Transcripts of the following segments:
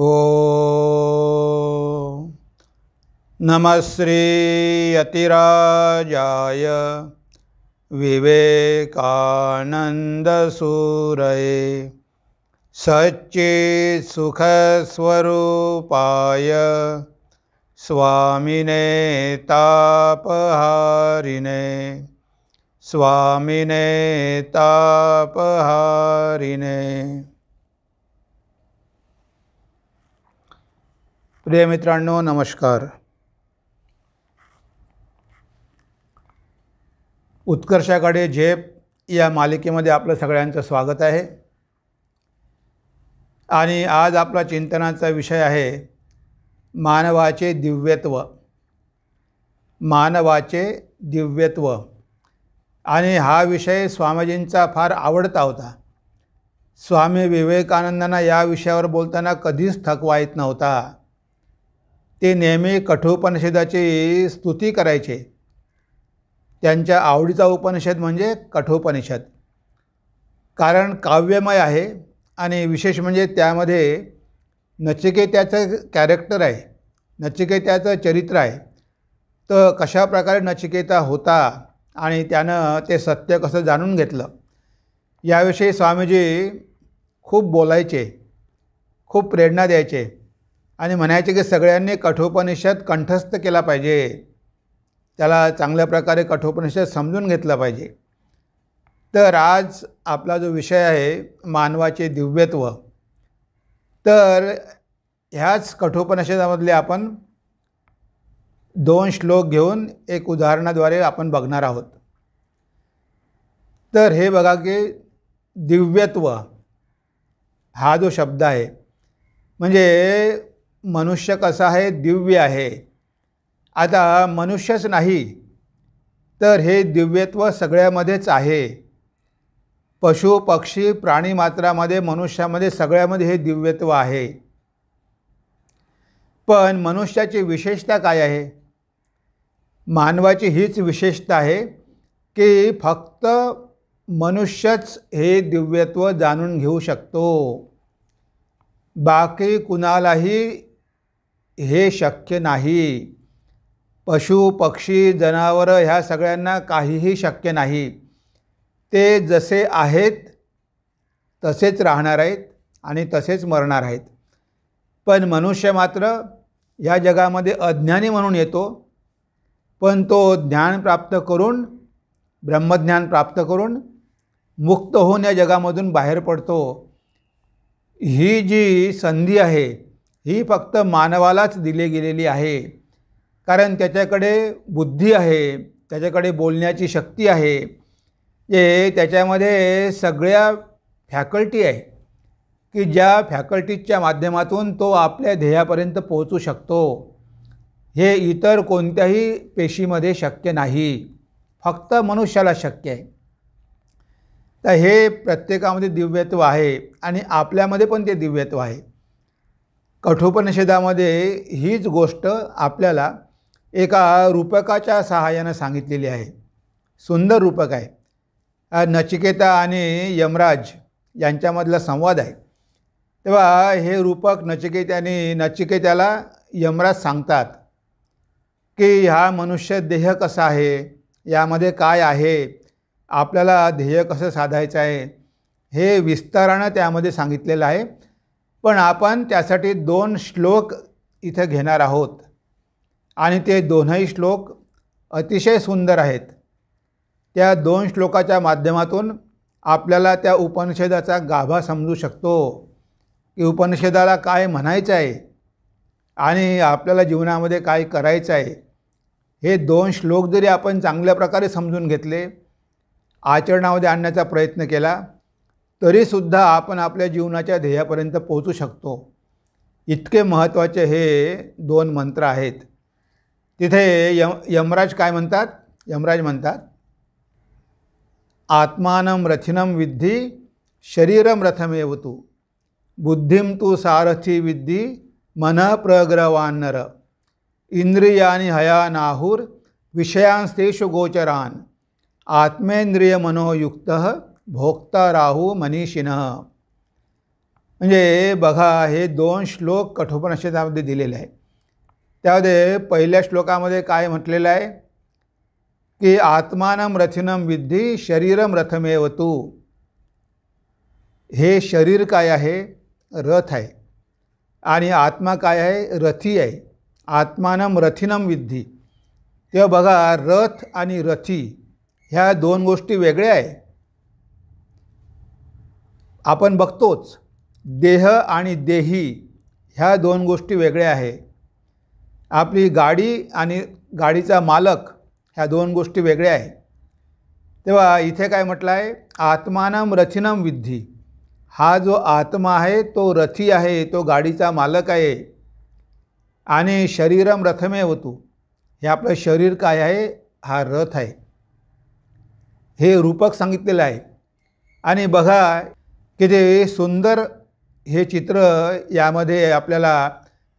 ओ नमः श्री अतिराजाय विवेकानन्दसूरये सच्चित्सुखस्वरूपाय स्वामिने तापहारिणे स्वामिने तापहारिणे प्रिय मित्रांनो नमस्कार उत्कर्षाकडे झेप या मालिकेमध्ये आपलं सगळ्यांचं स्वागत आहे आणि आज आपला चिंतनाचा विषय आहे मानवाचे दिव्यत्व मानवाचे दिव्यत्व आणि हा विषय स्वामीजींचा फार आवडता होता स्वामी विवेकानंदांना या विषयावर बोलताना कधीच थकवा येत नव्हता ते नेहमी कठोपनिषदाची स्तुती करायचे त्यांच्या आवडीचा उपनिषद म्हणजे कठोपनिषद कारण काव्यमय आहे आणि विशेष म्हणजे त्यामध्ये नचिकेत्याचं कॅरेक्टर आहे नचिकेत्याचं चरित्र आहे तर कशा प्रकारे नचिकेता होता आणि त्यानं ते सत्य कसं जाणून घेतलं याविषयी स्वामीजी खूप बोलायचे खूप प्रेरणा द्यायचे आणि म्हणायचे की सगळ्यांनी कठोपनिषद कंठस्थ केला पाहिजे त्याला चांगल्या प्रकारे कठोपनिषद समजून घेतला पाहिजे तर आज आपला जो विषय आहे मानवाचे दिव्यत्व तर ह्याच कठोपनिषदामधले आपण दोन श्लोक घेऊन एक उदाहरणाद्वारे आपण बघणार आहोत तर हे बघा की दिव्यत्व हा जो शब्द आहे म्हणजे मनुष्य कसा आहे दिव्य आहे आता मनुष्यच नाही तर हे दिव्यत्व सगळ्यामध्येच आहे पशु पक्षी प्राणी मात्रामध्ये मनुष्यामध्ये सगळ्यामध्ये हे दिव्यत्व आहे पण मनुष्याची विशेषता काय आहे मानवाची हीच विशेषता आहे की फक्त मनुष्यच हे दिव्यत्व जाणून घेऊ शकतो बाकी कुणालाही हे शक्य नाही पशु पक्षी जनावरं ह्या सगळ्यांना काहीही शक्य नाही ते जसे आहेत तसेच राहणार आहेत आणि तसेच मरणार आहेत पण मनुष्य मात्र या जगामध्ये अज्ञानी म्हणून येतो पण तो ज्ञान प्राप्त करून ब्रह्मज्ञान प्राप्त करून मुक्त होऊन या जगामधून बाहेर पडतो ही जी संधी आहे ही फक्त मानवालाच दिली गेलेली आहे कारण त्याच्याकडे बुद्धी आहे त्याच्याकडे बोलण्याची शक्ती आहे जे त्याच्यामध्ये सगळ्या फॅकल्टी आहे की ज्या फॅकल्टीजच्या माध्यमातून तो आपल्या ध्येयापर्यंत पोहोचू शकतो हे इतर कोणत्याही पेशीमध्ये शक्य नाही फक्त मनुष्याला शक्य आहे तर हे प्रत्येकामध्ये दिव्यत्व आहे आणि आपल्यामध्ये पण ते दिव्यत्व आहे कठोपनिषेधामध्ये हीच गोष्ट आपल्याला एका रूपकाच्या सहाय्यानं सांगितलेली आहे सुंदर रूपक आहे नचिकेता आणि यमराज यांच्यामधला संवाद आहे तेव्हा हे रूपक नचिकेत्याने नचिकेत्याला यमराज सांगतात की हा मनुष्य देह कसा आहे यामध्ये काय आहे आपल्याला ध्येय कसं साधायचं आहे हे विस्तारानं त्यामध्ये सांगितलेलं आहे पण आपण त्यासाठी दोन श्लोक इथं घेणार आहोत आणि ते दोनही श्लोक अतिशय सुंदर आहेत त्या दोन श्लोकाच्या माध्यमातून आपल्याला त्या उपनिषदाचा गाभा समजू शकतो की उपनिषदाला काय म्हणायचं आहे आणि आपल्याला जीवनामध्ये काय करायचं आहे हे दोन श्लोक जरी आपण चांगल्या प्रकारे समजून घेतले आचरणामध्ये आणण्याचा प्रयत्न केला तरीसुद्धा आपण आपल्या जीवनाच्या ध्येयापर्यंत पोहोचू शकतो इतके महत्त्वाचे हे दोन मंत्र आहेत तिथे यम यमराज काय म्हणतात यमराज म्हणतात आत्मानं रथिनम विद्धी शरीरम रथमेव तू बुद्धिम तू सारथी विद्धी मन प्रग्रवानर इंद्रियानी हया नाहूर विषयांस्तेषु गोचरान मनोयुक्तः भोक्ता राहू मनीषिन म्हणजे बघा हे दोन श्लोक कठोपनिषदामध्ये दिलेले आहे त्यामध्ये पहिल्या श्लोकामध्ये काय म्हटलेलं आहे की आत्मानम रथिनम विद्धी शरीरम रथमेव तू हे शरीर काय आहे रथ आहे आणि आत्मा काय आहे रथी आहे आत्मानम रथिनम विद्धी तेव्हा बघा रथ आणि रथी ह्या दोन गोष्टी वेगळ्या आहे आपण बघतोच देह आणि देही ह्या दोन गोष्टी वेगळ्या आहे आपली गाडी आणि गाडीचा मालक ह्या दोन गोष्टी वेगळ्या आहे तेव्हा इथे काय म्हटलं आहे आत्मानाम रथिनम विद्धी हा जो आत्मा आहे तो रथी आहे तो गाडीचा मालक आहे आणि शरीरम रथमे होतो हे आपलं शरीर काय आहे हा रथ आहे हे रूपक सांगितलेलं आहे आणि बघा की सुंदर हे चित्र यामध्ये आपल्याला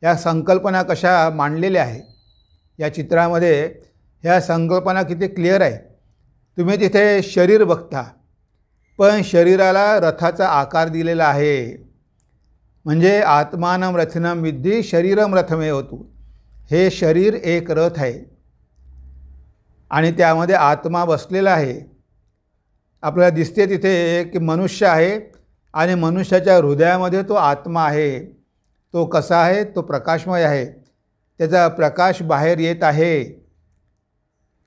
या संकल्पना कशा मांडलेल्या आहे या चित्रामध्ये ह्या संकल्पना किती क्लिअर आहे तुम्ही तिथे शरीर बघता पण शरीराला रथाचा आकार दिलेला आहे म्हणजे आत्मानम रथिनम विद्धी शरीरम रथमे होतो हे शरीर एक रथ आहे आणि त्यामध्ये आत्मा बसलेला आहे आपल्याला दिसते तिथे की मनुष्य आहे आणि मनुष्याच्या हृदयामध्ये तो आत्मा आहे तो कसा आहे तो प्रकाशमय आहे त्याचा प्रकाश बाहेर येत आहे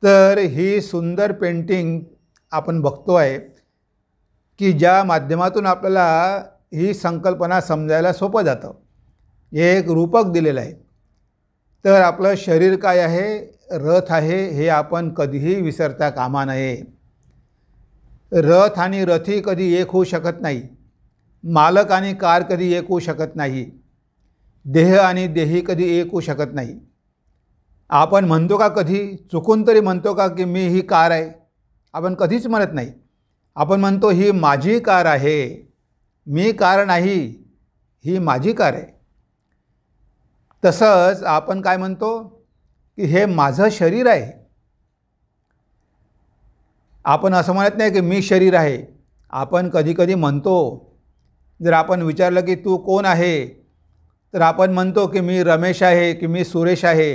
तर ही सुंदर पेंटिंग आपण बघतो आहे की ज्या माध्यमातून आपल्याला ही संकल्पना समजायला सोपं जातं हे एक रूपक दिलेलं आहे तर आपलं शरीर काय आहे रथ आहे हे आपण कधीही विसरता कामा नये रथ आणि रथी कधी एक होऊ शकत नाही मालक आणि कार कधी एक होऊ शकत नाही देह आणि देही कधी एक होऊ शकत नाही आपण म्हणतो का कधी चुकून तरी म्हणतो का की मी ही कार आहे आपण कधीच म्हणत नाही आपण म्हणतो ही माझी कार आहे मी कार नाही ही माझी कार आहे तसंच आपण काय म्हणतो की हे माझं शरीर आहे आपण असं म्हणत नाही की मी शरीर आहे आपण कधीकधी म्हणतो जर आपण विचारलं की तू कोण आहे तर आपण म्हणतो की मी रमेश आहे की मी सुरेश आहे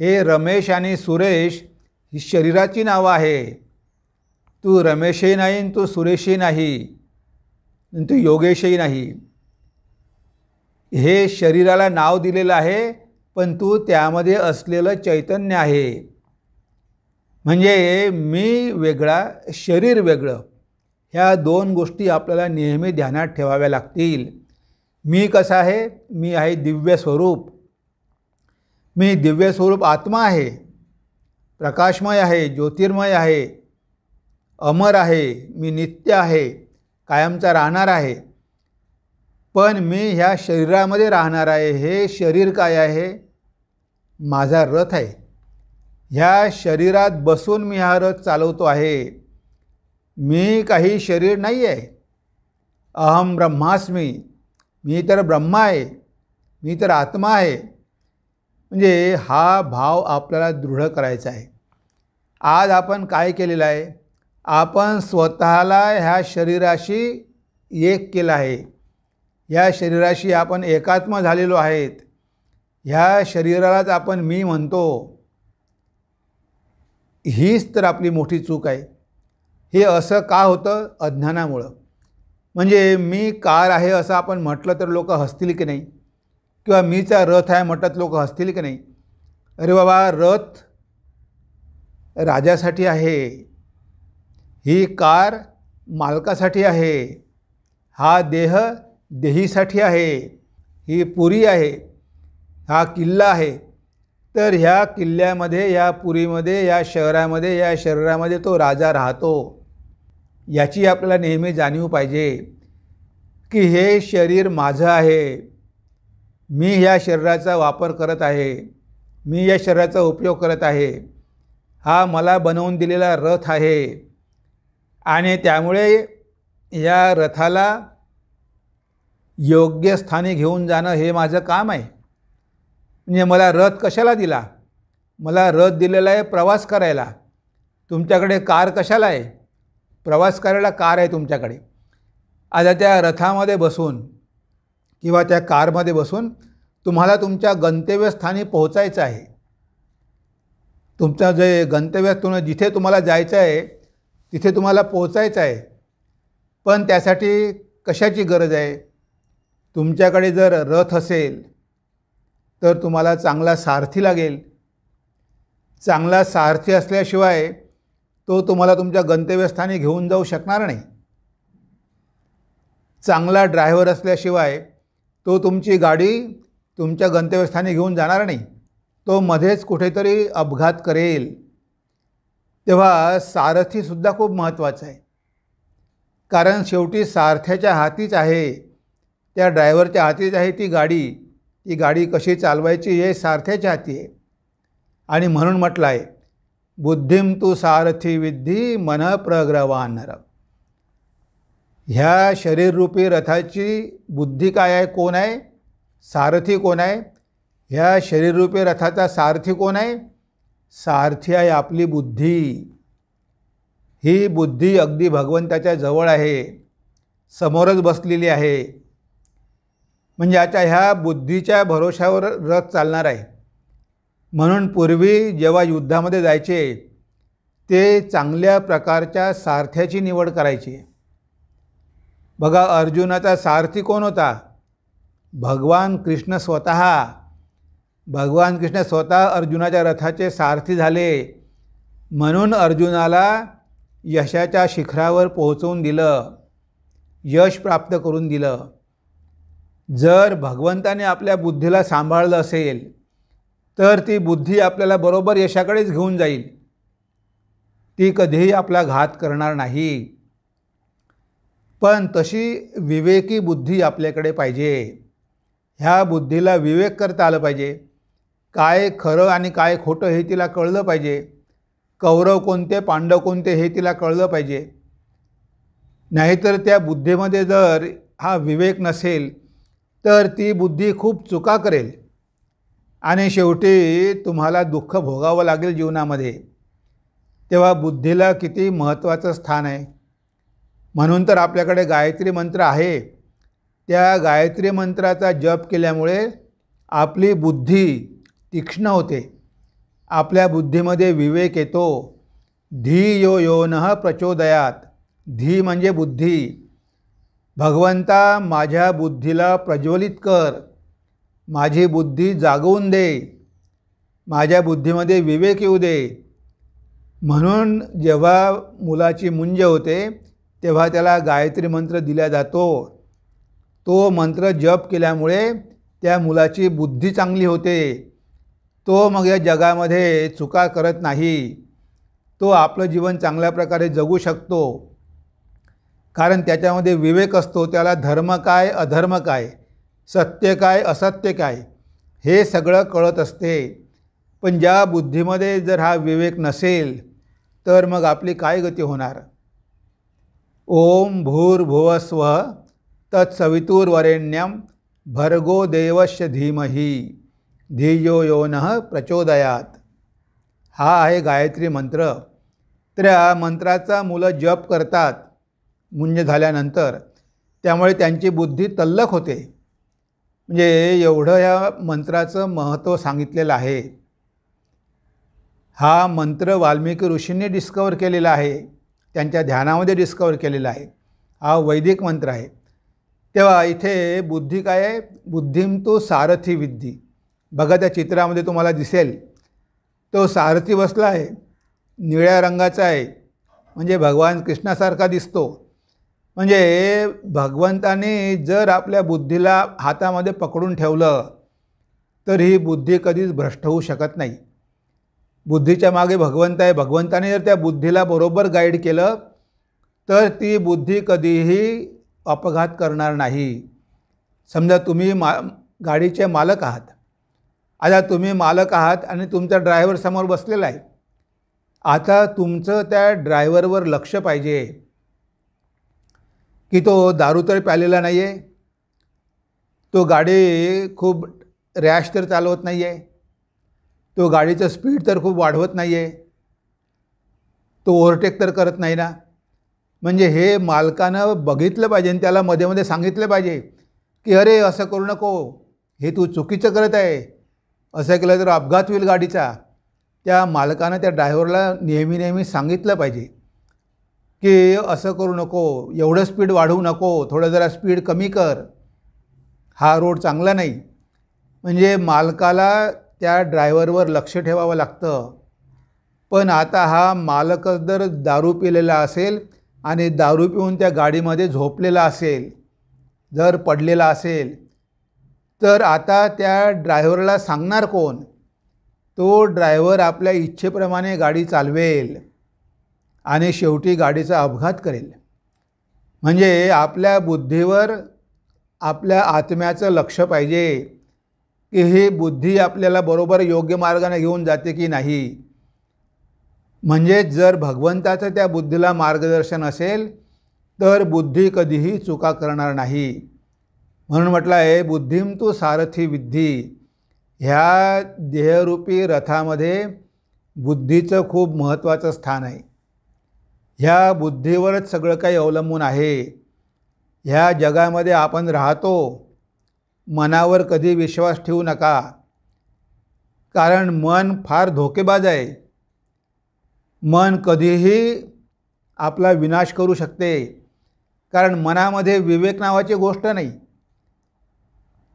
हे रमेश आणि सुरेश ही शरीराची नावं आहे तू रमेशही नाही तू सुरेशही नाही तू योगेशही नाही हे शरीराला नाव दिलेलं आहे पण तू त्यामध्ये असलेलं चैतन्य आहे म्हणजे मी वेगळा शरीर वेगळं ह्या दोन गोष्टी आपल्याला नेहमी ध्यानात ठेवाव्या लागतील मी कसं आहे मी आहे दिव्य स्वरूप मी दिव्य स्वरूप आत्मा आहे प्रकाशमय आहे ज्योतिर्मय आहे अमर आहे मी नित्य आहे कायमचा राहणार आहे पण मी ह्या शरीरामध्ये राहणार आहे हे शरीर काय आहे माझा रथ आहे ह्या शरीरात बसून मी हा रथ चालवतो आहे मी काही शरीर नाही आहे अहम ब्रह्मास्मी मी तर ब्रह्मा आहे मी तर आत्मा आहे म्हणजे हा भाव आपल्याला दृढ करायचा आहे आज आपण काय केलेलं आहे आपण स्वतःला ह्या शरीराशी एक केलं आहे ह्या शरीराशी आपण एकात्म झालेलो आहेत ह्या शरीरालाच आपण मी म्हणतो हीच तर आपली मोठी चूक आहे हे असं का होतं अज्ञानामुळं म्हणजे मी कार आहे असं आपण म्हटलं तर लोक हसतील की नाही किंवा मीचा रथ आहे म्हटत लोक हसतील की नाही अरे बाबा रथ राजासाठी आहे ही कार मालकासाठी आहे हा देह देहीसाठी आहे ही पुरी आहे हा किल्ला आहे तर ह्या किल्ल्यामध्ये या पुरीमध्ये या शहरामध्ये या शरीरामध्ये तो राजा राहतो याची आपल्याला नेहमी जाणीव पाहिजे की हे शरीर माझं आहे मी ह्या शरीराचा वापर करत आहे मी या शरीराचा उपयोग करत आहे हा मला बनवून दिलेला रथ आहे आणि त्यामुळे या रथाला योग्य स्थानी घेऊन जाणं हे माझं काम आहे म्हणजे मला रथ कशाला दिला मला रथ दिलेला आहे प्रवास करायला तुमच्याकडे कार कशाला आहे प्रवास करायला कार आहे तुमच्याकडे आता त्या रथामध्ये बसून किंवा त्या कारमध्ये बसून तुम्हाला तुमच्या गंतव्यस्थानी पोहोचायचं आहे तुमचं जे गंतव्यस्थान जिथे तुम्हाला जायचं आहे तिथे तुम्हाला पोहोचायचं आहे पण त्यासाठी कशाची गरज आहे तुमच्याकडे जर रथ असेल तर तुम्हाला चांगला सारथी लागेल चांगला सारथी असल्याशिवाय तो तुम्हाला तुमच्या गंतव्यस्थानी घेऊन जाऊ शकणार नाही चांगला ड्रायव्हर असल्याशिवाय तो तुमची गाडी तुमच्या गंतव्यस्थानी घेऊन जाणार नाही तो मध्येच कुठेतरी अपघात करेल तेव्हा सारथीसुद्धा खूप महत्त्वाचं आहे कारण शेवटी सारथ्याच्या हातीच आहे त्या ड्रायव्हरच्या हातीच आहे ती गाडी ती गाडी कशी चालवायची हे सारथ्याच्या हाती आहे आणि म्हणून म्हटलं आहे बुद्धिम तू सारथी विद्धी मन प्रग्रवानर ह्या शरीररूपी रथाची बुद्धी काय आहे कोण आहे सारथी कोण आहे ह्या शरीररूपी रथाचा सारथी कोण आहे सारथी आहे आपली बुद्धी ही बुद्धी अगदी भगवंताच्या जवळ आहे समोरच बसलेली आहे म्हणजे आता ह्या बुद्धीच्या भरोशावर रथ चालणार आहे म्हणून पूर्वी जेव्हा युद्धामध्ये जायचे ते चांगल्या प्रकारच्या सारथ्याची निवड करायची बघा अर्जुनाचा सारथी कोण होता भगवान कृष्ण स्वतः भगवान कृष्ण स्वतः अर्जुनाच्या रथाचे सारथी झाले म्हणून अर्जुनाला यशाच्या शिखरावर पोहोचवून दिलं यश प्राप्त करून दिलं जर भगवंताने आपल्या बुद्धीला सांभाळलं असेल तर ती बुद्धी आपल्याला बरोबर यशाकडेच घेऊन जाईल ती कधीही आपला घात करणार नाही पण तशी विवेकी बुद्धी आपल्याकडे पाहिजे ह्या बुद्धीला विवेक करता आलं पाहिजे काय खरं आणि काय खोटं हे तिला कळलं पाहिजे कौरव कोणते पांडव कोणते हे तिला कळलं पाहिजे नाहीतर त्या बुद्धीमध्ये जर हा विवेक नसेल तर ती बुद्धी खूप चुका करेल आणि शेवटी तुम्हाला दुःख भोगावं लागेल जीवनामध्ये तेव्हा बुद्धीला किती महत्त्वाचं स्थान आहे म्हणून तर आपल्याकडे गायत्री मंत्र आहे त्या गायत्री मंत्राचा जप केल्यामुळे आपली बुद्धी तीक्ष्ण होते आपल्या बुद्धीमध्ये विवेक येतो धी यो यो नः प्रचोदयात धी म्हणजे बुद्धी भगवंता माझ्या बुद्धीला प्रज्वलित कर माझी बुद्धी जागवून दे माझ्या बुद्धीमध्ये विवेक येऊ दे म्हणून जेव्हा मुलाची मुंज होते तेव्हा त्याला गायत्री मंत्र दिला जातो तो मंत्र जप केल्यामुळे त्या मुलाची बुद्धी चांगली होते तो मग या जगामध्ये चुका करत नाही तो आपलं जीवन चांगल्या प्रकारे जगू शकतो कारण त्याच्यामध्ये विवेक असतो त्याला धर्म काय अधर्म काय सत्य काय असत्य काय हे सगळं कळत असते पण ज्या बुद्धीमध्ये जर हा विवेक नसेल तर मग आपली काय गती होणार ओम भूर्भुवस्व तत्सवितुर्वरेण्यम भर्गो देवश धीमही धियो यो न प्रचोदयात हा आहे गायत्री मंत्र तर या मंत्राचा मुलं जप करतात मुंज झाल्यानंतर त्यामुळे त्यांची बुद्धी तल्लक होते म्हणजे एवढं या मंत्राचं महत्त्व सांगितलेलं आहे हा मंत्र वाल्मिकी ऋषींनी डिस्कवर केलेला आहे त्यांच्या ध्यानामध्ये डिस्कवर केलेला आहे हा वैदिक मंत्र आहे तेव्हा इथे बुद्धी काय आहे बुद्धिम तो सारथी विद्धी बघा त्या चित्रामध्ये तुम्हाला दिसेल तो सारथी बसला आहे निळ्या रंगाचा आहे म्हणजे भगवान कृष्णासारखा दिसतो म्हणजे भगवंताने जर आपल्या बुद्धीला हातामध्ये पकडून ठेवलं तर ही बुद्धी कधीच भ्रष्ट होऊ शकत नाही बुद्धीच्या मागे भगवंत आहे भगवंताने जर त्या बुद्धीला बरोबर गाईड केलं तर ती बुद्धी कधीही अपघात करणार नाही समजा तुम्ही मा गाडीचे मालक आहात आता तुम्ही मालक आहात आणि तुमचा ड्रायव्हर समोर बसलेला आहे आता तुमचं त्या ड्रायव्हरवर लक्ष पाहिजे की तो दारू तर प्यालेला नाही आहे तो गाडी खूप रॅश तर चालवत नाही आहे तो गाडीचं स्पीड तर खूप वाढवत नाही आहे तो ओव्हरटेक तर करत नाही ना म्हणजे हे मालकानं बघितलं पाहिजे आणि त्याला मध्ये मध्ये सांगितलं पाहिजे की अरे असं करू नको हे तू चुकीचं करत आहे असं केलं तर अपघात होईल गाडीचा त्या मालकानं त्या ड्रायव्हरला नेहमी नेहमी सांगितलं पाहिजे की असं करू नको एवढं स्पीड वाढवू नको थोडं जरा स्पीड कमी कर हा रोड चांगला नाही म्हणजे मालकाला त्या ड्रायव्हरवर लक्ष ठेवावं लागतं पण आता हा मालकच जर दारू पिलेला असेल आणि दारू पिऊन त्या गाडीमध्ये झोपलेला असेल जर पडलेला असेल तर आता त्या ड्रायव्हरला सांगणार कोण तो ड्रायव्हर आपल्या इच्छेप्रमाणे गाडी चालवेल आणि शेवटी गाडीचा अपघात करेल म्हणजे आपल्या बुद्धीवर आपल्या आत्म्याचं लक्ष पाहिजे की ही बुद्धी आपल्याला बरोबर योग्य मार्गाने घेऊन जाते की नाही म्हणजे जर भगवंताचं त्या बुद्धीला मार्गदर्शन असेल तर बुद्धी कधीही चुका करणार नाही म्हणून म्हटलं आहे बुद्धीम तू सारथी विद्धी ह्या देहरूपी रथामध्ये बुद्धीचं खूप महत्त्वाचं स्थान आहे ह्या बुद्धीवरच सगळं काही अवलंबून आहे ह्या जगामध्ये आपण राहतो मनावर कधी विश्वास ठेवू नका कारण मन फार धोकेबाज आहे मन कधीही आपला विनाश करू शकते कारण मनामध्ये विवेक नावाची गोष्ट नाही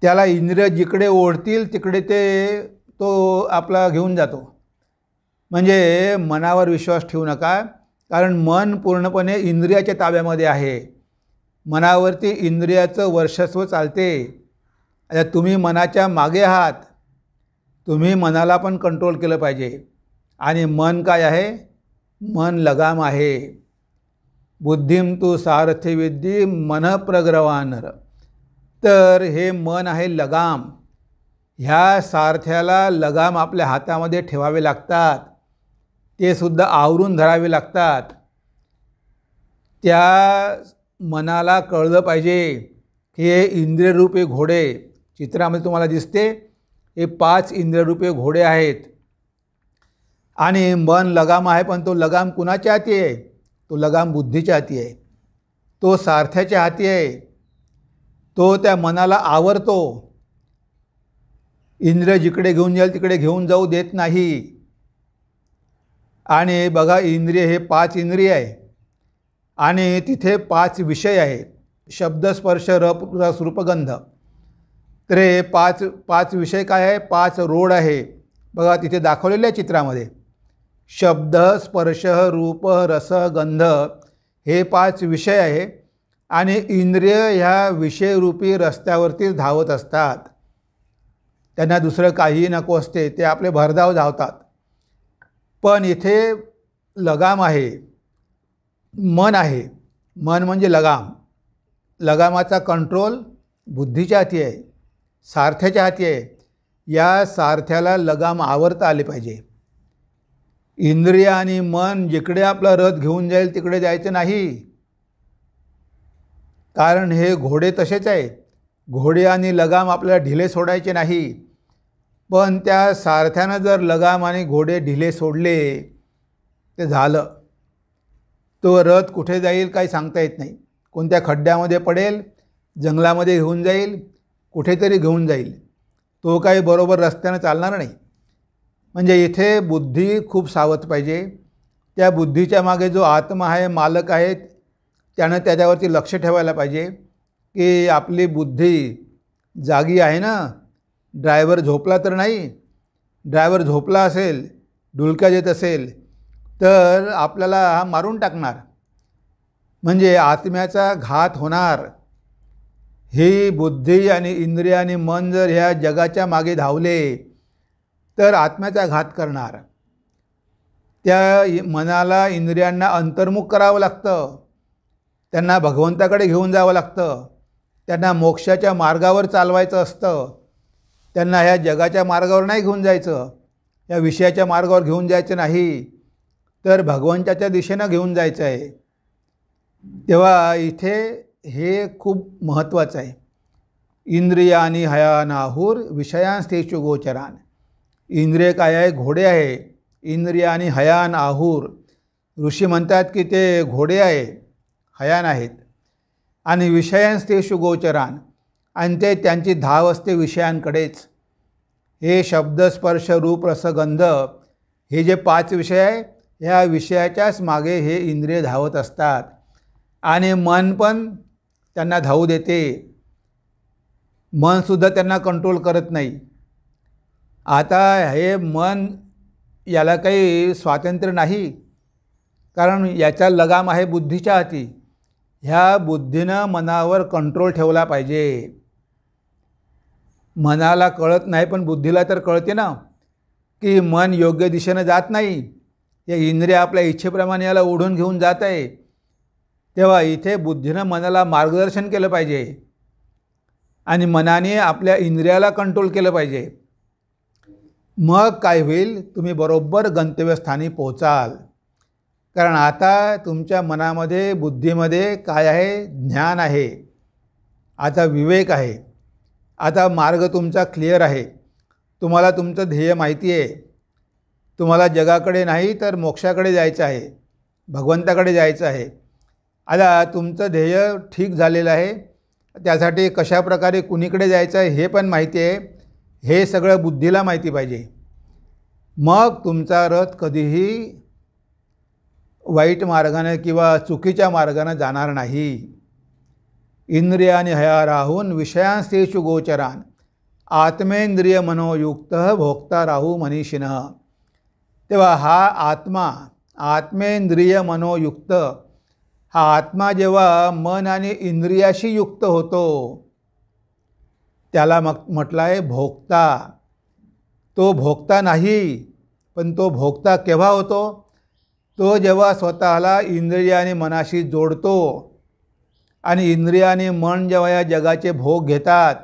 त्याला इंद्रिय जिकडे ओढतील तिकडे ते तो आपला घेऊन जातो म्हणजे मनावर विश्वास ठेवू नका कारण मन पूर्णपणे इंद्रियाच्या ताब्यामध्ये आहे मनावरती इंद्रियाचं वर्चस्व चालते आता तुम्ही मनाच्या मागे आहात तुम्ही मनाला पण कंट्रोल केलं पाहिजे आणि मन काय आहे मन लगाम आहे बुद्धिम तू सारथी मनप्रग्रवान तर हे मन आहे लगाम ह्या सारथ्याला लगाम आपल्या हातामध्ये ठेवावे लागतात ते सुद्धा आवरून धरावे लागतात त्या मनाला कळलं पाहिजे की हे इंद्रियरूपे घोडे चित्रामध्ये तुम्हाला दिसते हे पाच इंद्रियरूपे घोडे आहेत आणि मन लगाम आहे पण तो लगाम कुणाच्या हाती आहे तो लगाम बुद्धीच्या हाती आहे तो सारथ्याच्या हाती आहे तो त्या मनाला आवरतो इंद्र जिकडे घेऊन जाईल तिकडे घेऊन जाऊ देत नाही आणि बघा इंद्रिय हे पाच इंद्रिय आहे आणि तिथे पाच विषय आहे शब्द स्पर्श रप रस रूपगंध तर हे पाच पाच विषय काय आहे पाच रोड आहे बघा तिथे दाखवलेले आहे चित्रामध्ये शब्द स्पर्श रूप रस गंध हे पाच विषय आहे आणि इंद्रिय ह्या विषयरूपी रस्त्यावरती धावत असतात त्यांना दुसरं काहीही नको असते ते आपले भरधाव धावतात पण इथे लगाम आहे मन आहे मन म्हणजे लगाम लगामाचा कंट्रोल बुद्धीच्या हाती आहे सारथ्याच्या हाती आहे या सारथ्याला लगाम आवरता आले पाहिजे इंद्रिय आणि मन जिकडे आपला रथ घेऊन जाईल तिकडे जायचं नाही कारण हे घोडे तसेच आहे घोडे आणि लगाम आपल्याला ढिले सोडायचे नाही पण त्या सारथ्यानं जर लगाम आणि घोडे ढिले सोडले ते झालं तो रथ कुठे जाईल काही सांगता येत नाही कोणत्या खड्ड्यामध्ये पडेल जंगलामध्ये घेऊन जाईल कुठेतरी घेऊन जाईल तो काही बरोबर रस्त्यानं चालणार नाही म्हणजे इथे बुद्धी खूप सावध पाहिजे त्या बुद्धीच्या मागे जो आत्मा आहे मालक आहेत त्यानं त्याच्यावरती लक्ष ठेवायला पाहिजे की आपली बुद्धी जागी आहे ना ड्रायव्हर झोपला तर नाही ड्रायव्हर झोपला असेल डुलक्या देत असेल तर आपल्याला हा मारून टाकणार म्हणजे आत्म्याचा घात होणार ही बुद्धी आणि इंद्रिय आणि मन जर ह्या जगाच्या मागे धावले तर आत्म्याचा घात करणार त्या मनाला इंद्रियांना अंतर्मुख करावं लागतं त्यांना भगवंताकडे घेऊन जावं लागतं त्यांना मोक्षाच्या मार्गावर चालवायचं असतं त्यांना ह्या जगाच्या मार्गावर नाही घेऊन जायचं या विषयाच्या मार्गावर घेऊन जायचं नाही तर भगवंताच्या दिशेनं घेऊन जायचं आहे तेव्हा इथे हे खूप महत्त्वाचं आहे इंद्रियानी हयानाहूर विषयांस्थिचू गोचरान इंद्रिय काय आहे घोडे आहे इंद्रियानी हयान आहूर ऋषी म्हणतात की ते घोडे आहे हयान आहेत आणि विषयांस्थेशु गोचरान आणि ते त्यांची धाव असते विषयांकडेच हे शब्द स्पर्श रूप रसगंध हे जे पाच विषय आहे ह्या विषयाच्याच मागे हे इंद्रिय धावत असतात आणि मन पण त्यांना धावू देते मनसुद्धा त्यांना कंट्रोल करत नाही आता हे मन याला काही स्वातंत्र्य नाही कारण याचा लगाम आहे बुद्धीच्या हाती ह्या बुद्धीनं मनावर कंट्रोल ठेवला पाहिजे मनाला कळत नाही पण बुद्धीला तर कळते ना की मन योग्य दिशेनं जात नाही या इंद्रिया आपल्या इच्छेप्रमाणे याला ओढून घेऊन जात आहे तेव्हा इथे बुद्धीनं मनाला मार्गदर्शन केलं पाहिजे आणि मनाने आपल्या इंद्रियाला कंट्रोल केलं पाहिजे मग काय होईल तुम्ही बरोबर गंतव्यस्थानी पोहोचाल कारण आता तुमच्या मनामध्ये बुद्धीमध्ये काय आहे ज्ञान आहे आता विवेक आहे आता मार्ग तुमचा क्लिअर आहे तुम्हाला तुमचं ध्येय माहिती आहे तुम्हाला जगाकडे नाही तर मोक्षाकडे जायचं आहे भगवंताकडे जायचं आहे आता तुमचं ध्येय ठीक झालेलं आहे त्यासाठी कशाप्रकारे कुणीकडे जायचं आहे हे पण माहिती आहे हे सगळं बुद्धीला माहिती पाहिजे मग तुमचा रथ कधीही वाईट मार्गाने किंवा चुकीच्या मार्गाने जाणार नाही इंद्रियाने हया राहून विषयांस्तेषु गोचरान आत्मेंद्रिय मनोयुक्त भोक्ता राहू मनीषिन तेव्हा हा आत्मा आत्मेंद्रिय मनोयुक्त हा आत्मा जेव्हा मन आणि इंद्रियाशी युक्त होतो त्याला मग म्हटलं आहे भोगता तो भोगता नाही पण तो भोगता केव्हा होतो तो जेव्हा स्वतःला इंद्रिय आणि मनाशी जोडतो आणि इंद्रियाने मन जेव्हा या जगाचे भोग घेतात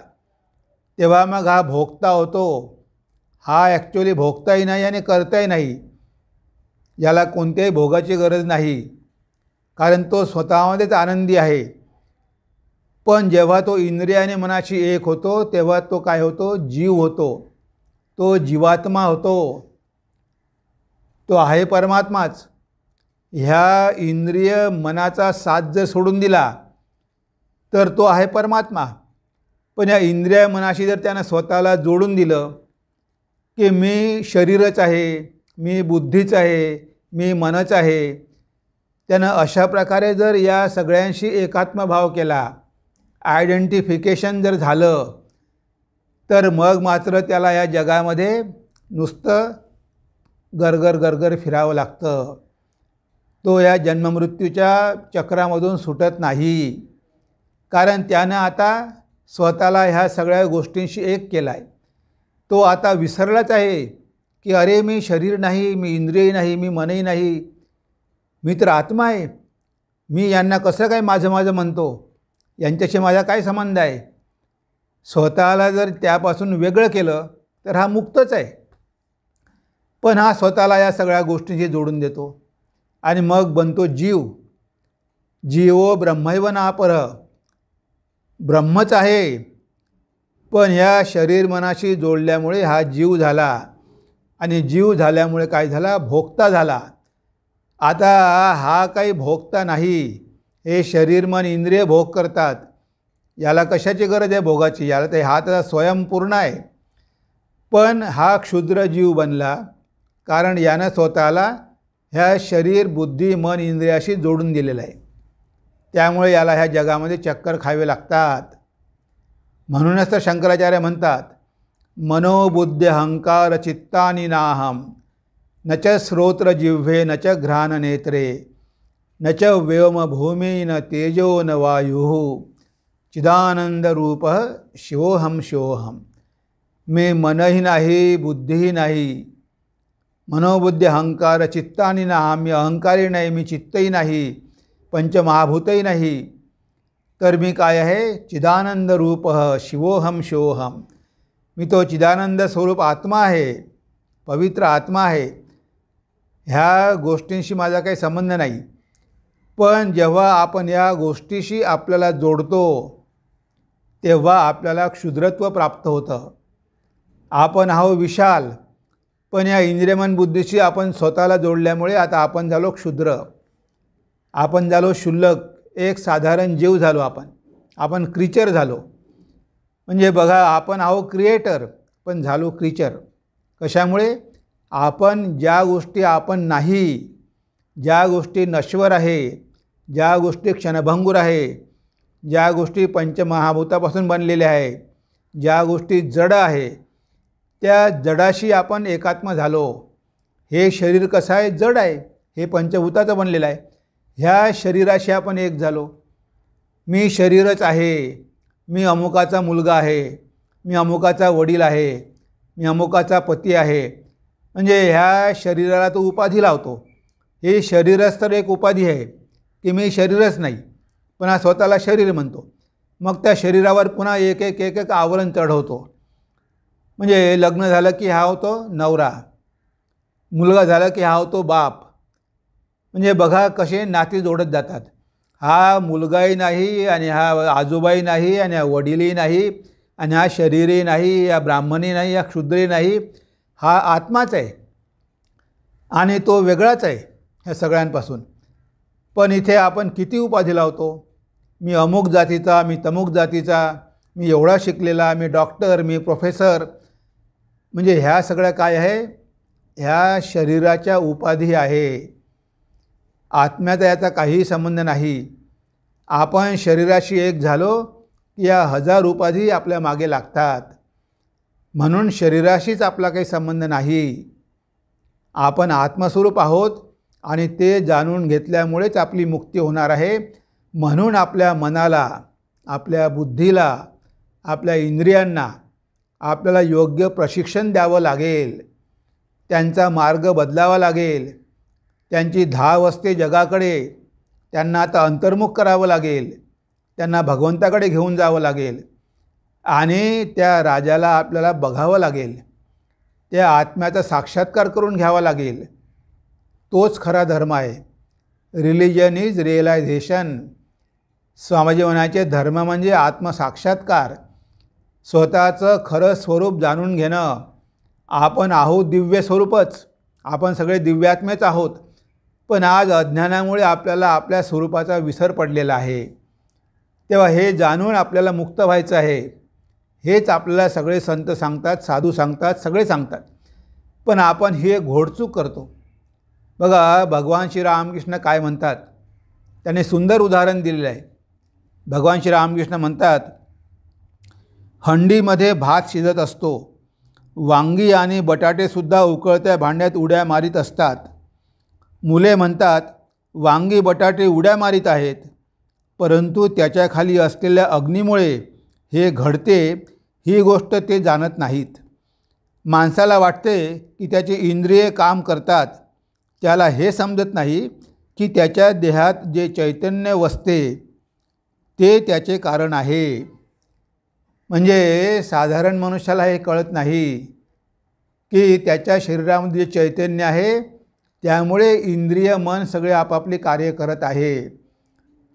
तेव्हा मग हा भोगता होतो हा ॲक्च्युली भोगताही नाही आणि करताही नाही याला कोणत्याही भोगाची गरज नाही कारण तो स्वतःमध्येच आनंदी आहे पण जेव्हा तो इंद्रियाने मनाशी एक होतो तेव्हा तो काय होतो जीव होतो तो जीवात्मा होतो तो आहे परमात्माच ह्या इंद्रिय मनाचा साथ जर सोडून दिला तर तो आहे परमात्मा पण या इंद्रिय मनाशी जर त्यानं स्वतःला जोडून दिलं की मी शरीरच आहे मी बुद्धीच आहे मी मनच आहे त्यानं अशा प्रकारे जर या सगळ्यांशी एकात्मभाव केला आयडेंटिफिकेशन जर झालं तर मग मात्र त्याला या जगामध्ये नुसतं गरगर गरगर फिरावं लागतं तो या जन्ममृत्यूच्या चक्रामधून सुटत नाही कारण त्यानं आता स्वतःला ह्या सगळ्या गोष्टींशी एक केला आहे तो आता विसरलाच आहे की अरे मी शरीर नाही मी इंद्रिय नाही मी मनही नाही मी तर आत्मा आहे मी यांना कसं काय माझं माझं म्हणतो यांच्याशी माझा काय संबंध आहे स्वतःला जर त्यापासून वेगळं केलं तर हा मुक्तच आहे पण हा स्वतःला या सगळ्या गोष्टींशी जोडून देतो आणि मग बनतो जीव जीवो ब्रह्मैव नापरह ब्रह्मच आहे पण या शरीर मनाशी जोडल्यामुळे हा जीव झाला आणि जीव झाल्यामुळे काय झाला भोगता झाला आता हा काही भोगता नाही हे शरीर मन इंद्रिय भोग करतात याला कशाची गरज आहे भोगाची याला ते हा तर स्वयंपूर्ण आहे पण हा क्षुद्र जीव बनला कारण यानं स्वतःला ह्या शरीर बुद्धी मन इंद्रियाशी जोडून दिलेलं आहे त्यामुळे याला ह्या जगामध्ये चक्कर खावे लागतात म्हणूनच तर शंकराचार्य म्हणतात मनोबुद्ध अहंकार चित्तानि नाहम न च स्रोत्र जिव्हे न च घ्राण नेत्रे न च भूमी न तेजो न वायु चिदानंदरूप शिवोहम शिवोहम मी मनही नाही बुद्धीही नाही मनोबुद्धी अहंकार चित्तानी नाहम मी अहंकारी नाही मी चित्तही नाही पंचमहाभूतही नाही तर मी काय आहे चिदानंद रूप शिवोहम शिवोहम मी तो चिदानंद स्वरूप आत्मा आहे पवित्र आत्मा आहे ह्या गोष्टींशी माझा काही संबंध नाही पण जेव्हा आपण या गोष्टीशी आपल्याला जोडतो तेव्हा आपल्याला क्षुद्रत्व प्राप्त होतं आपण आहो विशाल पण या इंद्रियमन बुद्धीशी आपण स्वतःला जोडल्यामुळे आता आपण झालो क्षुद्र आपण झालो शुल्लक एक साधारण जीव झालो आपण आपण क्रिचर झालो म्हणजे बघा आपण आहो क्रिएटर पण झालो क्रिचर कशामुळे आपण ज्या गोष्टी आपण नाही ज्या गोष्टी नश्वर आहे ज्या गोष्टी क्षणभंगूर आहे ज्या गोष्टी पंचमहाभूतापासून बनलेल्या आहे ज्या गोष्टी जड आहे त्या जडाशी आपण एकात्म झालो हे शरीर कसं आहे जड आहे हे पंचभूताचं बनलेलं आहे ह्या शरीराशी आपण एक झालो मी शरीरच आहे मी अमुकाचा मुलगा आहे मी अमुकाचा वडील आहे मी अमुकाचा पती आहे म्हणजे ह्या शरीराला तो उपाधी लावतो हे शरीरच तर एक उपाधी आहे की मी शरीरच नाही पण हा स्वतःला शरीर म्हणतो मग त्या शरीरावर पुन्हा एक एक एक एक आवरण चढवतो म्हणजे लग्न झालं की हा होतो नवरा मुलगा झाला की हा होतो बाप म्हणजे बघा कसे नाते जोडत जातात हा मुलगाही नाही आणि हा आजोबाही नाही आणि हा वडीलही नाही आणि हा शरीरही नाही या ब्राह्मणही नाही या क्षुद्रही नाही हा आत्माच आहे आणि तो वेगळाच आहे ह्या सगळ्यांपासून पण इथे आपण किती उपाधी लावतो मी अमुक जातीचा मी तमुक जातीचा मी एवढा शिकलेला मी डॉक्टर मी प्रोफेसर म्हणजे ह्या सगळ्या काय आहे ह्या शरीराच्या उपाधी आहे आत्म्याचा याचा काहीही संबंध नाही आपण शरीराशी एक झालो की या हजार उपाधी आपल्या मागे लागतात म्हणून शरीराशीच आपला काही संबंध नाही आपण आत्मस्वरूप आहोत आणि ते जाणून घेतल्यामुळेच आपली मुक्ती होणार आहे म्हणून आपल्या मनाला आपल्या बुद्धीला आपल्या इंद्रियांना आपल्याला योग्य प्रशिक्षण द्यावं लागेल त्यांचा मार्ग बदलावा लागेल त्यांची धाव असते जगाकडे त्यांना आता अंतर्मुख करावं लागेल त्यांना भगवंताकडे घेऊन जावं लागेल आणि त्या राजाला आपल्याला बघावं लागेल त्या आत्म्याचा साक्षात्कार करून घ्यावा लागेल तोच खरा धर्म आहे रिलिजन इज रिअलायझेशन स्वामीजी म्हणायचे धर्म म्हणजे आत्मसाक्षात्कार स्वतःचं खरं स्वरूप जाणून घेणं आपण आहोत दिव्य स्वरूपच आपण सगळे दिव्यात्मेच आहोत पण आज अज्ञानामुळे आपल्याला आपल्या स्वरूपाचा विसर पडलेला आहे तेव्हा हे जाणून आपल्याला मुक्त व्हायचं आहे हेच आपल्याला सगळे संत सांगतात साधू सांगतात सगळे सांगतात पण आपण हे घोडचूक करतो बघा भगवान श्री रामकृष्ण काय म्हणतात त्याने सुंदर उदाहरण दिलेलं आहे भगवान श्री रामकृष्ण म्हणतात हंडीमध्ये भात शिजत असतो वांगी आणि बटाटेसुद्धा उकळत्या भांड्यात उड्या मारीत असतात मुले म्हणतात वांगी बटाटे उड्या मारीत आहेत परंतु त्याच्याखाली असलेल्या अग्नीमुळे हे घडते ही गोष्ट ते जाणत नाहीत माणसाला वाटते की त्याचे इंद्रिये काम करतात त्याला हे समजत नाही की त्याच्या देहात जे चैतन्य वसते ते त्याचे कारण आहे म्हणजे साधारण मनुष्याला हे कळत नाही की त्याच्या शरीरामध्ये जे चैतन्य आहे त्यामुळे इंद्रिय मन सगळे आपापले कार्य करत आहे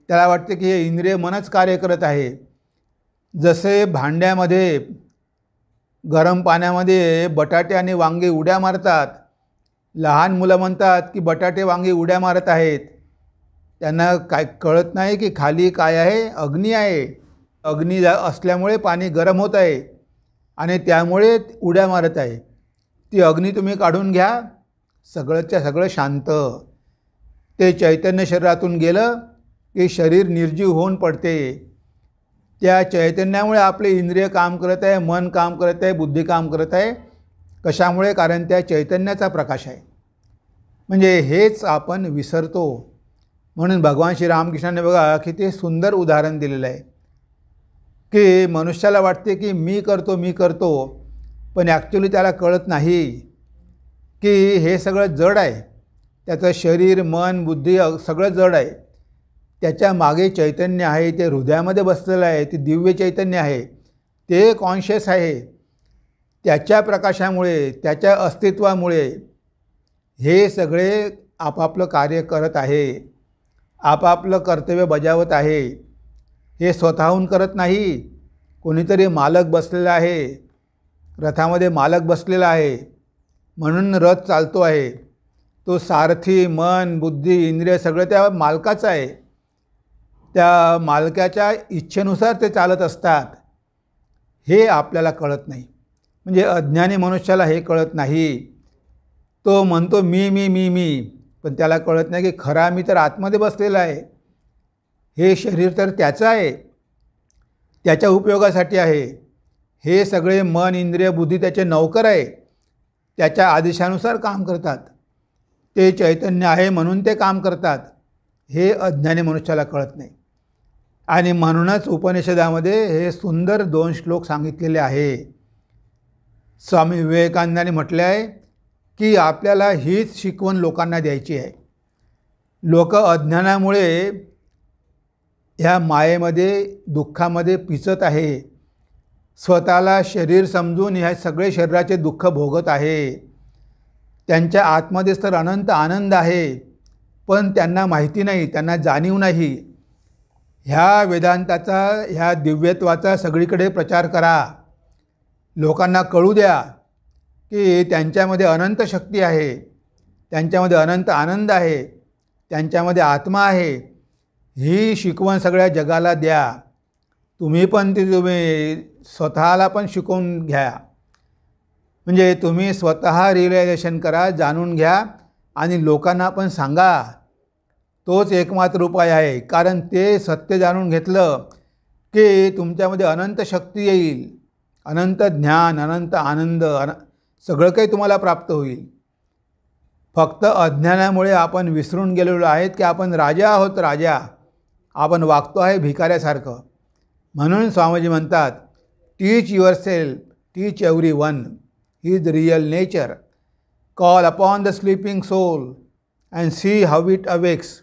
त्याला वाटते की हे इंद्रिय मनच कार्य करत आहे जसे भांड्यामध्ये गरम पाण्यामध्ये बटाटे आणि वांगे उड्या मारतात लहान मुलं म्हणतात की बटाटे वांगे उड्या मारत आहेत त्यांना काय कळत नाही की खाली काय आहे अग्नी आहे अग्नी असल्यामुळे पाणी गरम होत आहे आणि त्यामुळे उड्या मारत आहे ती अग्नी तुम्ही काढून घ्या सगळंच्या सगळं शांत ते चैतन्य शरीरातून गेलं की शरीर निर्जीव होऊन पडते त्या चैतन्यामुळे आपले इंद्रिय काम करत आहे मन काम करत आहे बुद्धी काम करत आहे कशामुळे कारण त्या चैतन्याचा प्रकाश आहे म्हणजे हेच आपण विसरतो म्हणून भगवान श्री रामकृष्णाने बघा की ते सुंदर उदाहरण दिलेलं आहे की मनुष्याला वाटते की मी करतो मी करतो पण ॲक्च्युली त्याला कळत नाही की हे सगळं जड आहे त्याचं शरीर मन बुद्धी सगळं जड आहे त्याच्या मागे चैतन्य आहे ते हृदयामध्ये बसलेलं आहे ते दिव्य चैतन्य आहे ते कॉन्शियस आहे त्याच्या प्रकाशामुळे त्याच्या अस्तित्वामुळे हे सगळे आपापलं कार्य करत आहे आपापलं कर्तव्य बजावत आहे हे स्वतःहून करत नाही कोणीतरी मालक बसलेला आहे रथामध्ये मालक बसलेला आहे म्हणून रथ चालतो आहे तो सारथी मन बुद्धी इंद्रिय सगळं त्या मालकाचं आहे त्या मालकाच्या इच्छेनुसार ते चालत असतात हे आपल्याला कळत नाही म्हणजे अज्ञानी मनुष्याला हे कळत नाही तो म्हणतो मी मी मी मी पण त्याला कळत नाही की खरा मी तर आतमध्ये बसलेला आहे हे शरीर तर त्याचं आहे त्याच्या उपयोगासाठी आहे हे सगळे मन इंद्रिय बुद्धी त्याचे नौकर आहे त्याच्या आदेशानुसार काम करतात ते चैतन्य आहे म्हणून ते काम करतात हे अज्ञानी मनुष्याला कळत नाही आणि म्हणूनच उपनिषदामध्ये हे सुंदर दोन श्लोक सांगितलेले आहे स्वामी विवेकानंदाने म्हटले आहे की आपल्याला हीच शिकवण लोकांना द्यायची आहे लोक अज्ञानामुळे ह्या मायेमध्ये दुःखामध्ये पिचत आहे स्वतःला शरीर समजून ह्या सगळे शरीराचे दुःख भोगत आहे त्यांच्या आतमध्येच तर अनंत आनंद आहे पण त्यांना माहिती नाही त्यांना जाणीव नाही ह्या वेदांताचा ह्या दिव्यत्वाचा सगळीकडे प्रचार करा लोकांना कळू द्या की त्यांच्यामध्ये अनंत शक्ती आहे त्यांच्यामध्ये अनंत आनंद आहे त्यांच्यामध्ये आत्मा आहे ही शिकवण सगळ्या जगाला द्या तुम्ही पण ते तुम्ही स्वतःला पण शिकवून घ्या म्हणजे तुम्ही स्वतः रिअलायझेशन करा जाणून घ्या आणि लोकांना पण सांगा तोच एकमात्र उपाय आहे कारण ते सत्य जाणून घेतलं की तुमच्यामध्ये अनंत शक्ती येईल अनंत ज्ञान अनंत आनंद अन सगळं काही तुम्हाला प्राप्त होईल फक्त अज्ञानामुळे आपण विसरून गेलेलो आहेत की आपण राजा आहोत राजा आपण वागतो आहे भिकाऱ्यासारखं म्हणून स्वामीजी म्हणतात teach yourself teach everyone is real nature call upon the sleeping soul and see how it awakes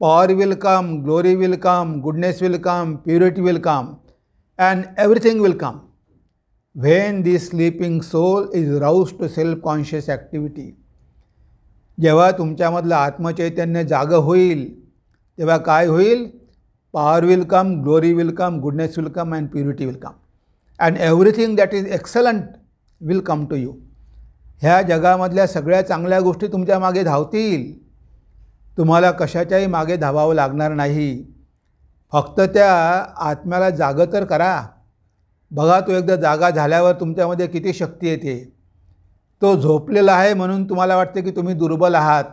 power will come glory will come goodness will come purity will come and everything will come when the sleeping soul is roused to self conscious activity जेव्हा तुमच्यामधलं आत्मचैतन्य जागं होईल तेव्हा काय होईल power will come come, will come will come, goodness will come, and and everything that is excellent will come to you ह्या जगामधल्या सगळ्या चांगल्या गोष्टी तुमच्या मागे धावतील तुम्हाला कशाच्याही मागे धावावं लागणार नाही फक्त त्या आत्म्याला जागं तर करा बघा तो एकदा जागा झाल्यावर तुमच्यामध्ये किती शक्ती येते तो झोपलेला आहे म्हणून तुम्हाला वाटते की तुम्ही दुर्बल आहात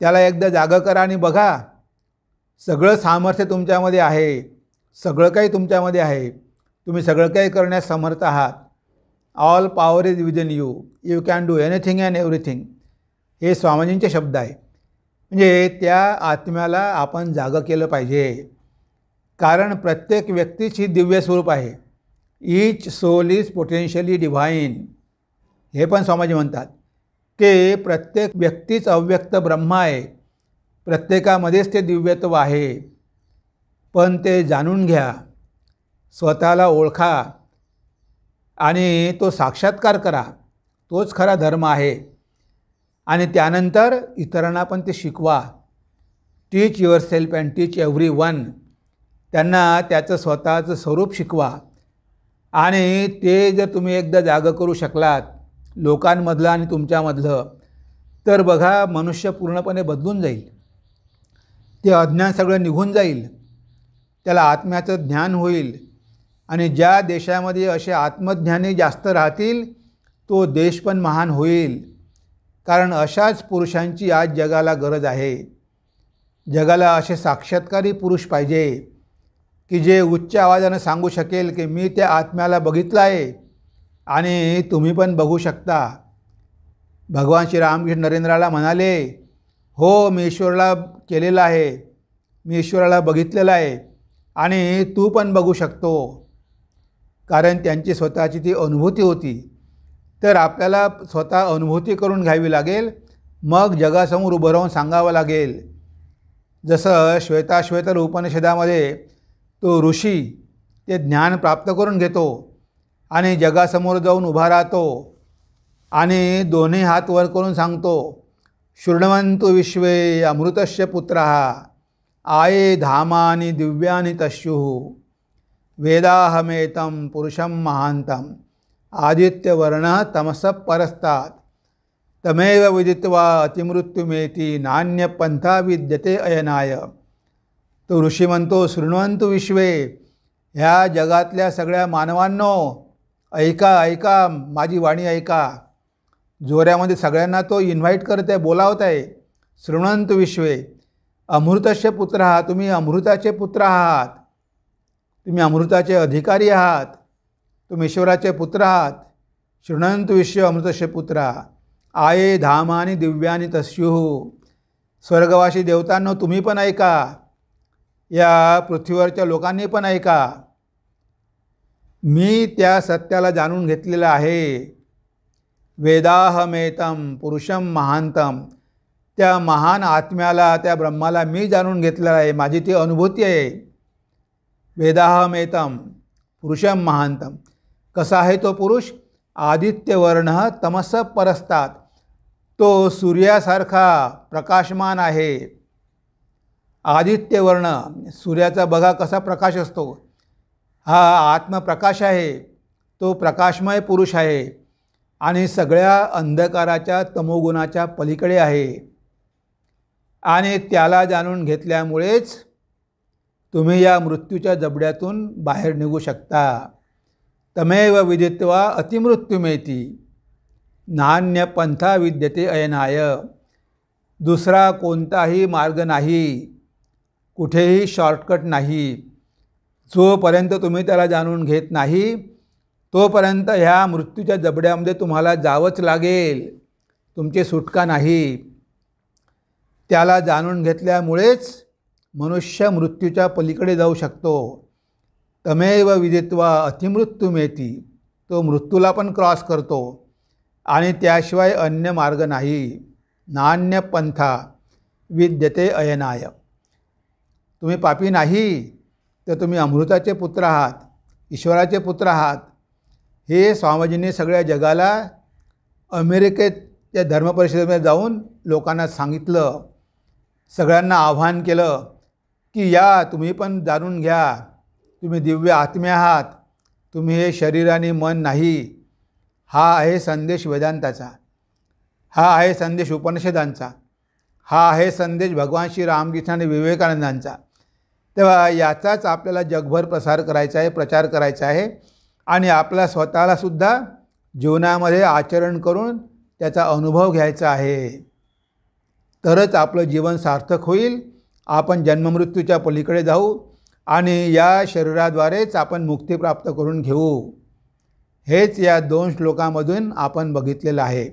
त्याला एकदा जागं करा आणि बघा सगळं सामर्थ्य तुमच्यामध्ये आहे सगळं काही तुमच्यामध्ये आहे तुम्ही सगळं काही करण्यास समर्थ आहात all power is within you you can do anything and everything हे स्वामीजींचे शब्द आहे म्हणजे त्या आत्म्याला आपण जागं केलं पाहिजे कारण प्रत्येक व्यक्तीच ही दिव्य स्वरूप आहे each soul is potentially divine हे पण स्वामीजी म्हणतात की प्रत्येक व्यक्तीच अव्यक्त ब्रह्मा आहे प्रत्येकामध्येच ते दिव्यत्व आहे पण ते जाणून घ्या स्वतःला ओळखा आणि तो साक्षात्कार करा तोच खरा धर्म आहे आणि त्यानंतर इतरांना पण ते शिकवा teach yourself and teach everyone त्यांना त्याचं स्वतःचं स्वरूप शिकवा आणि ते जर तुम्ही एकदा जागं करू शकलात लोकांमधलं आणि तुमच्यामधलं तर बघा मनुष्य पूर्णपणे बदलून जाईल ते अज्ञान सगळं निघून जाईल त्याला आत्म्याचं ज्ञान होईल आणि ज्या देशामध्ये असे आत्मज्ञाने जास्त राहतील तो देश पण महान होईल कारण अशाच पुरुषांची आज जगाला गरज आहे जगाला असे साक्षात्कारी पुरुष पाहिजे की जे उच्च आवाजानं सांगू शकेल की मी त्या आत्म्याला बघितलं आहे आणि तुम्ही पण बघू शकता भगवान श्री रामकृष्ण नरेंद्राला म्हणाले हो मी ईश्वरला केलेलं आहे मी ईश्वराला बघितलेलं आहे आणि तू पण बघू शकतो कारण त्यांची स्वतःची ती अनुभूती होती तर आपल्याला स्वतः अनुभूती करून घ्यावी लागेल मग जगासमोर उभं राहून सांगावं लागेल जसं श्वेताश्वेतर उपनिषदामध्ये तो ऋषी ते ज्ञान प्राप्त करून घेतो आणि जगासमोर जाऊन उभा राहतो आणि दोन्ही हात वर करून सांगतो शृण्वन्तु विश्वे अमृतस्य पुत्र आये धामानि दिव्यानि तस्यु वेदाहमेतं पुरुषं महान्तम् आदित्यवर्णः तमसः परस्तात् तमेव विदित्वा अतिमृत्युमेति नान्यपन्था विद्यते अयनाय तो ऋषी शृण्वन्तु विश्वे ह्या जगातल्या सगळ्या मानवांनो ऐका ऐका माझी वाणी ऐका जोऱ्यामध्ये सगळ्यांना तो इन्व्हाइट करत आहे बोलावत आहे श्रृणंत विश्वे अमृताचे पुत्र आहात तुम्ही अमृताचे पुत्र आहात तुम्ही अमृताचे अधिकारी आहात तुम्ही ईश्वराचे पुत्र आहात शृणंत विश्व अमृतस्य पुत्र आये धामानी दिव्यानी तस्युः स्वर्गवासी देवतांनो तुम्ही पण ऐका या पृथ्वीवरच्या लोकांनी पण ऐका मी त्या सत्याला जाणून घेतलेलं आहे वेदाहमेतम पुरुषम महांतम त्या महान आत्म्याला त्या ब्रह्माला मी जाणून घेतलेला आहे माझी ती अनुभूती आहे वेदाहमेतम पुरुषम महांतम कसा आहे तो पुरुष आदित्यवर्ण तमस परसतात तो सूर्यासारखा प्रकाशमान आहे आदित्यवर्ण सूर्याचा बघा कसा प्रकाश असतो हा आत्मप्रकाश आहे तो प्रकाशमय पुरुष आहे आणि सगळ्या अंधकाराच्या तमोगुणाच्या पलीकडे आहे आणि त्याला जाणून घेतल्यामुळेच तुम्ही या मृत्यूच्या जबड्यातून बाहेर निघू शकता तमेव विदित्वा मिळती नान्य पंथा विद्यते अयनाय दुसरा कोणताही मार्ग नाही कुठेही शॉर्टकट नाही जोपर्यंत तुम्ही त्याला जाणून घेत नाही तोपर्यंत ह्या मृत्यूच्या जबड्यामध्ये तुम्हाला जावंच लागेल तुमची सुटका नाही त्याला जाणून घेतल्यामुळेच मनुष्य मृत्यूच्या पलीकडे जाऊ शकतो तमेव विजेत्वा मिळती तो मृत्यूला पण क्रॉस करतो आणि त्याशिवाय अन्य मार्ग नाही नान्य पंथा विद्यते अयनाय तुम्ही पापी नाही तर तुम्ही अमृताचे पुत्र आहात ईश्वराचे पुत्र आहात हे स्वामीजींनी सगळ्या जगाला अमेरिकेत त्या धर्मपरिषदेमध्ये जाऊन लोकांना सांगितलं सगळ्यांना आव्हान केलं की या तुम्ही पण जाणून घ्या तुम्ही दिव्य आत्मे आहात तुम्ही हे शरीर आणि मन नाही हा आहे संदेश वेदांताचा हा आहे संदेश उपनिषदांचा हा आहे संदेश भगवान श्री रामकृष्ण आणि विवेकानंदांचा तेव्हा याचाच आपल्याला जगभर प्रसार करायचा आहे प्रचार करायचा आहे आणि आपल्या स्वतःलासुद्धा जीवनामध्ये आचरण करून त्याचा अनुभव घ्यायचा आहे तरच आपलं जीवन सार्थक होईल आपण जन्ममृत्यूच्या पलीकडे जाऊ आणि या शरीराद्वारेच आपण मुक्ती प्राप्त करून घेऊ हेच या दोन श्लोकामधून आपण बघितलेलं आहे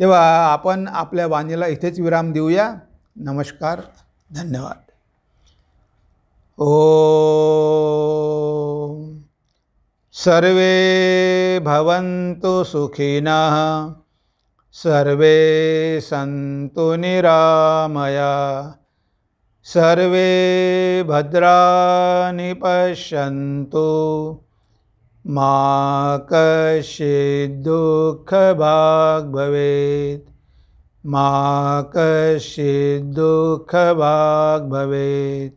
तेव्हा आपण आपल्या वाणीला इथेच विराम देऊया नमस्कार धन्यवाद ओ सर्वे भवन्तु सुखिनः सर्वे सन्तु निरामया सर्वे भद्राणि पश्यन्तु मा कश्चिद्दुःखभाग् भवेत् मा कश्चिद्दुःखभाग् भवेत्